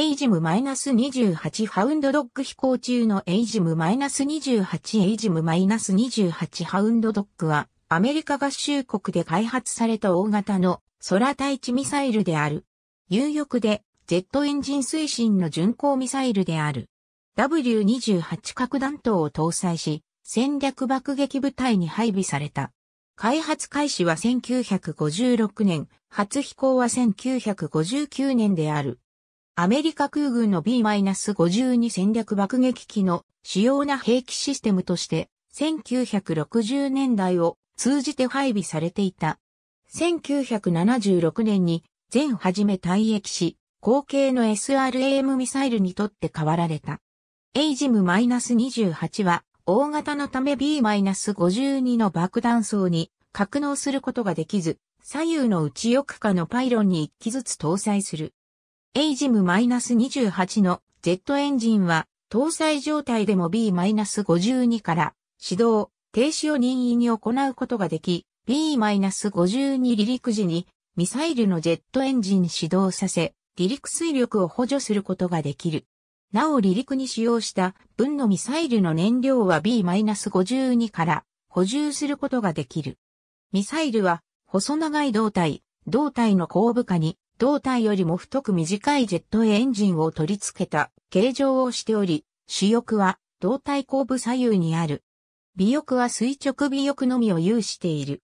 エイジム -28 ハウンドドッグ飛行中のエイジム -28 エイジム -28 ハウンドドッグはアメリカ合衆国で開発された大型の空対地ミサイルである。有力で Z エンジン推進の巡航ミサイルである。W28 核弾頭を搭載し、戦略爆撃部隊に配備された。開発開始は1956年、初飛行は1959年である。アメリカ空軍の B-52 戦略爆撃機の主要な兵器システムとして、1960年代を通じて配備されていた。1976年に全初め退役し、後継の SRAM ミサイルにとって変わられた。エイジム -28 は、大型のため B-52 の爆弾層に格納することができず、左右の内翼下のパイロンに一機ずつ搭載する。エイジム -28 の Z エンジンは搭載状態でも B-52 から始動、停止を任意に行うことができ、B-52 離陸時にミサイルのジェットエンジン始動させ、離陸水力を補助することができる。なお離陸に使用した分のミサイルの燃料は B-52 から補充することができる。ミサイルは細長い胴体、胴体の後部下に胴体よりも太く短いジェットエンジンを取り付けた形状をしており、主翼は胴体後部左右にある。尾翼は垂直尾翼のみを有している。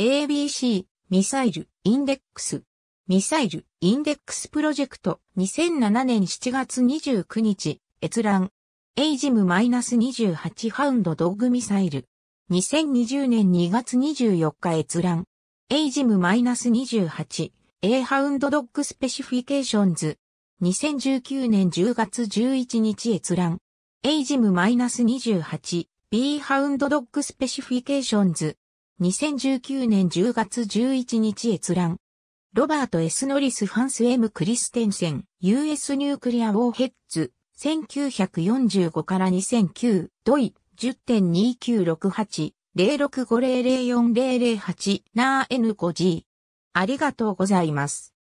ABC ミサイルインデックスミサイルインデックスプロジェクト2007年7月29日閲覧エイジム -28 ハウンドドッグミサイル2020年2月24日閲覧エイジム -28 A ハウンドドッグスペシフィケーションズ。2019年10月11日閲覧。エイジム -28。B ハウンドドッグスペシフィケーションズ。2019年10月11日閲覧。ロバート・エス・ノリス・ファンス・エム・クリステンセン、US・ ニュークリア・ウォーヘッズ、1945から2009、ドイ、10.2968、065004008、ナー N5G。ありがとうございます。